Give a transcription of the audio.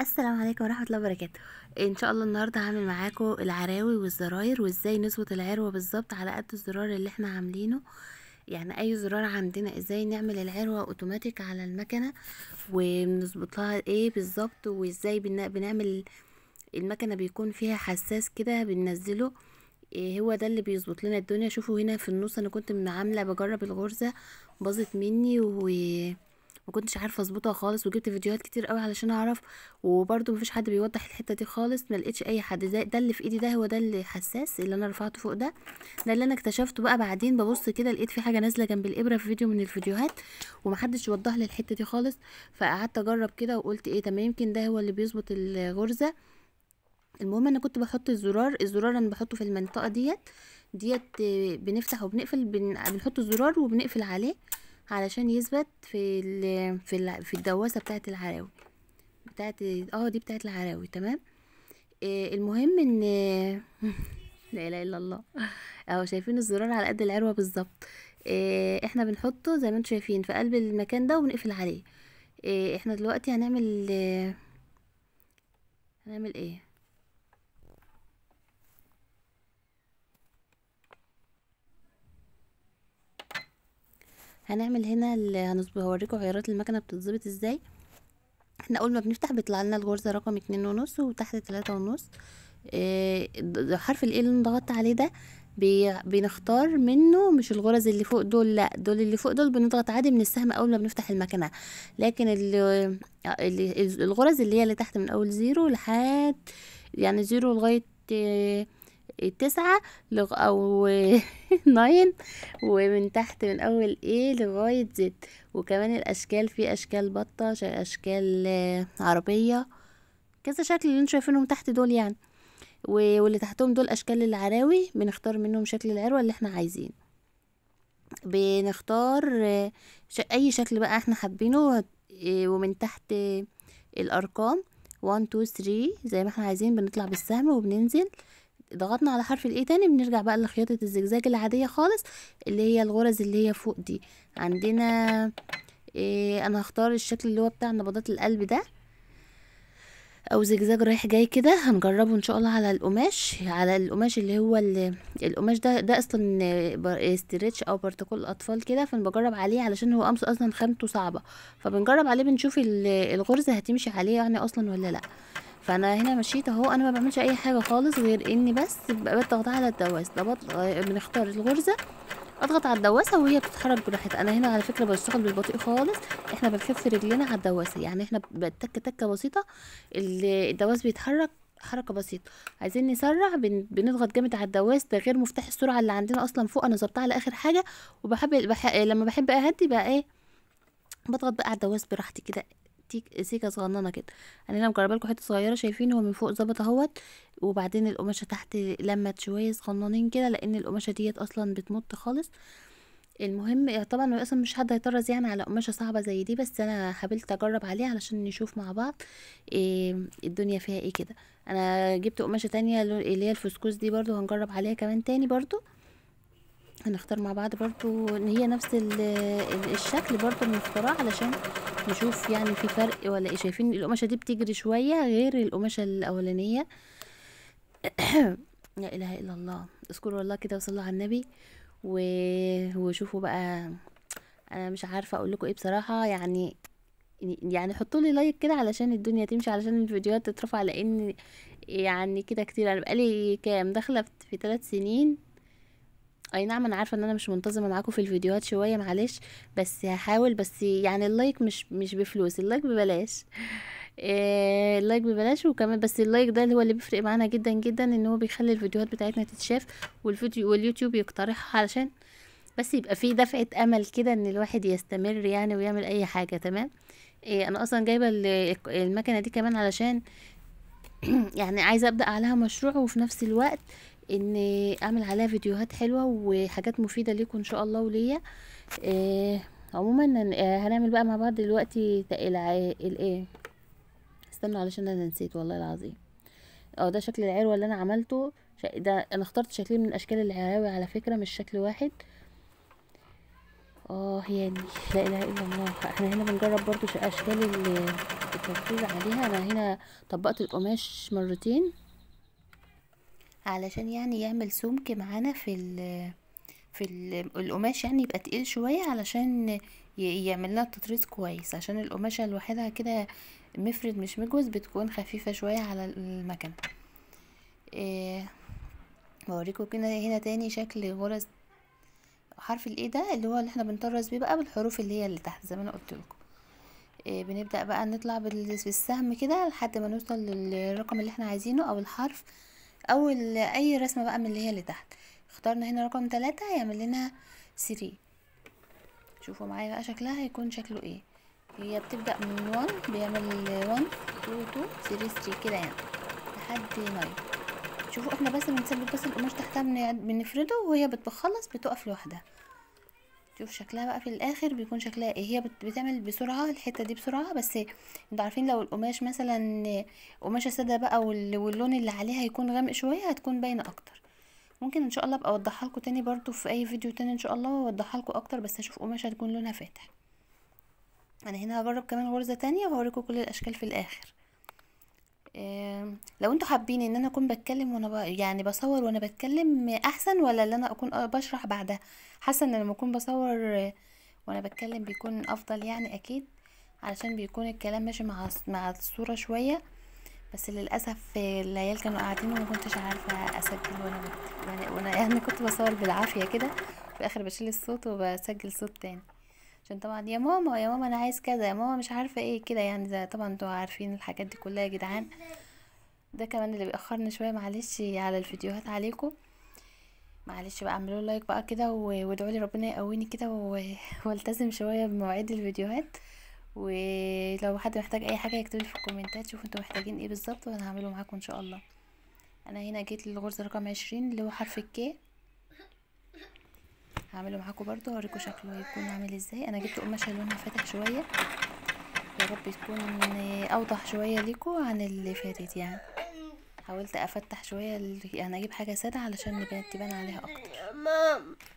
السلام عليكم ورحمه الله وبركاته ان شاء الله النهارده هعمل معاكم العراوي والزراير وازاي نظبط العروه بالظبط على قد الزرار اللي احنا عاملينه يعني اي زرار عندنا ازاي نعمل العروه اوتوماتيك على المكنه ونظبط لها ايه بالظبط وازاي بنعمل المكنه بيكون فيها حساس كده بننزله إيه هو ده اللي بيظبط لنا الدنيا شوفوا هنا في النص انا كنت عامله بجرب الغرزه باظت مني و ما كنتش عارفه اظبطها خالص وجبت فيديوهات كتير قوي علشان اعرف وبرده مفيش حد بيوضح الحته دي خالص ما لقيتش اي حد ده, ده اللي في ايدي ده هو ده اللي حساس اللي انا رفعته فوق ده ده اللي انا اكتشفته بقى بعدين ببص كده لقيت في حاجه نازله جنب الابره في فيديو من الفيديوهات ومحدش وضح لي الحته دي خالص فقعدت اجرب كده وقلت ايه تمام يمكن ده هو اللي بيظبط الغرزه المهم انا كنت بحط الزرار الزرار انا بحطه في المنطقه ديت ديت بنفتح وبنقفل بنحط الزرار وبنقفل عليه علشان يثبت في ال في ال في الدواسه بتاعه العراوي بتاعه اه دي بتاعه العراوي تمام آه المهم ان لا اله الا الله اهو شايفين الزرار على قد العروه بالظبط آه احنا بنحطه زي ما انتم شايفين في قلب المكان ده وبنقفل عليه آه احنا دلوقتي هنعمل هنعمل ايه هنعمل هنا هوريكم عيارات المكنه بتتظبط ازاي احنا اول ما بنفتح بيطلع لنا الغرزه رقم اتنين ونص وتحت تلاتة ونص اه حرف ال اللي ضغطت عليه ده بي بنختار منه مش الغرز اللي فوق دول لا دول اللي فوق دول بنضغط عادي من السهم اول ما بنفتح المكنه لكن اللي آه، الغرز اللي هي اللي تحت من اول زيرو لحد يعني زيرو لغايه آه، تسعة لغ أو ناين ومن تحت من أول A لغاية Z وكمان الأشكال في أشكال بطة أشكال آه، عربية كذا شكل اللي انتوا شايفينهم تحت دول يعني واللي تحتهم دول أشكال العراوي بنختار منهم شكل العروة اللي احنا عايزينه بنختار آه، اي شكل بقى احنا حابينه آه، ومن تحت الارقام 1 2 3 زي ما احنا عايزين بنطلع بالسهم وبننزل ضغطنا على حرف الايه تاني بنرجع بقى لخياطة الزجزاج العادية خالص اللي هي الغرز اللي هي فوق دي عندنا إيه انا هختار الشكل اللي هو بتاع نبضات القلب ده او زجزاج رايح جاي كده هنجربه ان شاء الله على القماش على القماش اللي هو القماش ده ده اصلا استريتش او بارتيكول الاطفال كده فبنجرب عليه علشان هو قمص اصلا خامته صعبه فبنجرب عليه بنشوف الغرزه هتمشي عليه يعني اصلا ولا لا فانا هنا مشيت اهو انا ما بعملش اي حاجه خالص غير اني بس بضغط على الدواسه آه، بنختار الغرزه اضغط على الدواسه وهي بتتحرك براحتها انا هنا على فكره بشتغل بالبطيء خالص احنا بنخف رجلنا على الدواسه يعني احنا بتك تكه بسيطه الدواس بيتحرك حركه بسيطه عايزين نسرع بن... بنضغط جامد على الدواس ده غير مفتاح السرعه اللي عندنا اصلا فوق انا ظبطها على اخر حاجه وبحب بح... لما بحب اهدي بقى ايه بضغط بقى على الدواس براحتي كده سكتيك سيكه صغننه كده يعني انا هنا مجربه لكم حته صغيره شايفين هو من فوق ظبط اهوت وبعدين القماشه تحت لمت شويه صغننين كده لان القماشه ديت اصلا بتمط خالص المهم طبعا اصلا مش حد هيطرز يعني على قماشه صعبه زي دي بس انا حاولت اجرب عليها علشان نشوف مع بعض إيه الدنيا فيها ايه كده انا جبت قماشه تانية اللي هي الفسكوس دي برضو هنجرب عليها كمان تاني برضو هنختار مع بعض برضو ان هي نفس الشكل برضو من الاختراع علشان نشوف يعني في فرق ولا ايه شايفين القماشه دي بتجري شويه غير القماشه الاولانيه لا اله الا الله اذكروا الله كده وصلوا على النبي و... وشوفوا بقى انا مش عارفه اقول لكم ايه بصراحه يعني يعني حطوا لي لايك كده علشان الدنيا تمشي علشان الفيديوهات تترفع لان يعني كده كتير انا بقالي كام داخله في ثلاث سنين اي نعم انا عارفه ان انا مش منتظمه معاكم في الفيديوهات شويه معلش بس هحاول بس يعني اللايك مش مش بفلوس اللايك ببلاش إيه اللايك ببلاش وكمان بس اللايك ده اللي هو اللي بيفرق معانا جدا جدا ان هو بيخلي الفيديوهات بتاعتنا تتشاف والفيديو واليوتيوب يقترحها علشان بس يبقى في دفعه امل كده ان الواحد يستمر يعني ويعمل اي حاجه تمام إيه انا اصلا جايبه المكنه دي كمان علشان يعني عايزه ابدا عليها مشروع وفي نفس الوقت ان اعمل عليها فيديوهات حلوه وحاجات مفيده ليكم ان شاء الله وليا آه عموما آه، هنعمل بقى مع بعض دلوقتي الايه استنوا علشان انا نسيت والله العظيم اه ده شكل العروه اللي انا عملته ده انا اخترت شكلين من اشكال العراوي على فكره مش شكل واحد اه يعني لا اله الا الله احنا هنا بنجرب برضو اشكال التركيز عليها انا هنا طبقت القماش مرتين علشان يعني يعمل سمك معانا في ال في القماش يعني يبقى تقيل شوية علشان يعمل لنا تطريز كويس عشان القماشة لوحدها كده مفرد مش مجوز بتكون خفيفة شوية على المكنة إيه بوريكم كده هنا تاني شكل غرز حرف الايه ده اللي هو اللي احنا بنطرز بيه بقى بالحروف اللي هي اللي تحت زي ما انا قلت لكم إيه بنبدا بقى نطلع بالسهم كده لحد ما نوصل للرقم اللي احنا عايزينه او الحرف او اي رسمة بقى من اللي هي اللي تحت اخترنا هنا رقم 3 هيعمل لنا 3 شوفوا معايا بقى شكلها هيكون شكله ايه هي بتبدأ من 1 بيعمل 1 2 2 3 3 كده يعني لحد 9 شوفوا احنا بس بنثبت بس القماش تحتها بنفرده وهي بتخلص بتقف لوحدها شوف شكلها بقى في الاخر بيكون شكلها ايه هي بتعمل بسرعه الحته دي بسرعه بس انتوا عارفين لو القماش مثلا قماشه ساده بقى واللون اللي عليها هيكون غامق شويه هتكون باينه اكتر ممكن ان شاء الله ابقى اوضحها لكم تاني برضو في اي فيديو تاني ان شاء الله واوضحها لكم اكتر بس هشوف قماشه هتكون لونها فاتح انا هنا هجرب كمان غرزه تانية وهوريكم كل الاشكال في الاخر لو انتوا حابين ان انا اكون بتكلم وانا ب... يعني بصور وانا بتكلم احسن ولا ان انا اكون آه، بشرح بعدها حاسه ان لما اكون بصور وانا بتكلم بيكون افضل يعني اكيد علشان بيكون الكلام ماشي مع مع الصوره شويه بس للاسف العيال كانوا قاعدين وما كنتش عارفه اسجل وانا بت... يعني وانا يعني كنت بصور بالعافيه كده في الاخر بشيل الصوت وبسجل صوت تاني عشان طبعا يا ماما يا ماما انا عايز كذا يا ماما مش عارفه ايه كده يعني زي طبعا انتوا عارفين الحاجات دي كلها يا جدعان ده كمان اللي بيأخرني شويه معلش على الفيديوهات عليكم معلش بقى اعملوا لايك بقى كده وادعوا لي ربنا يقويني كده والتزم شويه بمواعيد الفيديوهات ولو حد محتاج اي حاجه يكتب لي في الكومنتات شوفوا انتوا محتاجين ايه بالظبط وانا هعمله معاكم ان شاء الله انا هنا جيت للغرزه رقم عشرين اللي هو حرف الكي هعمله معاكم برضو هوريكم شكله هيكون عامل ازاي انا جبت قماشه لونها فاتح شويه يا رب تكون اوضح شويه ليكم عن اللي فاتت يعني حاولت افتح شويه يعني اجيب حاجه ساده علشان تبان عليها اكتر